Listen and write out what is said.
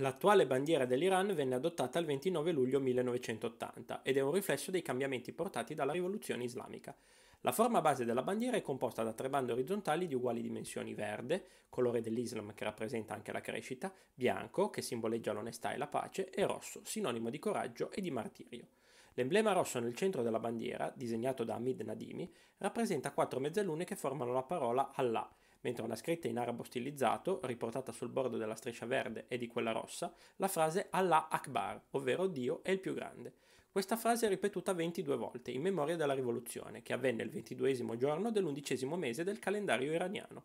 L'attuale bandiera dell'Iran venne adottata il 29 luglio 1980 ed è un riflesso dei cambiamenti portati dalla rivoluzione islamica. La forma base della bandiera è composta da tre bande orizzontali di uguali dimensioni verde, colore dell'Islam che rappresenta anche la crescita, bianco che simboleggia l'onestà e la pace e rosso, sinonimo di coraggio e di martirio. L'emblema rosso nel centro della bandiera, disegnato da Hamid Nadimi, rappresenta quattro mezzalune che formano la parola Allah, mentre una scritta in arabo stilizzato, riportata sul bordo della striscia verde e di quella rossa, la frase Allah Akbar, ovvero Dio è il più grande. Questa frase è ripetuta 22 volte in memoria della rivoluzione, che avvenne il 22 giorno dell'undicesimo mese del calendario iraniano.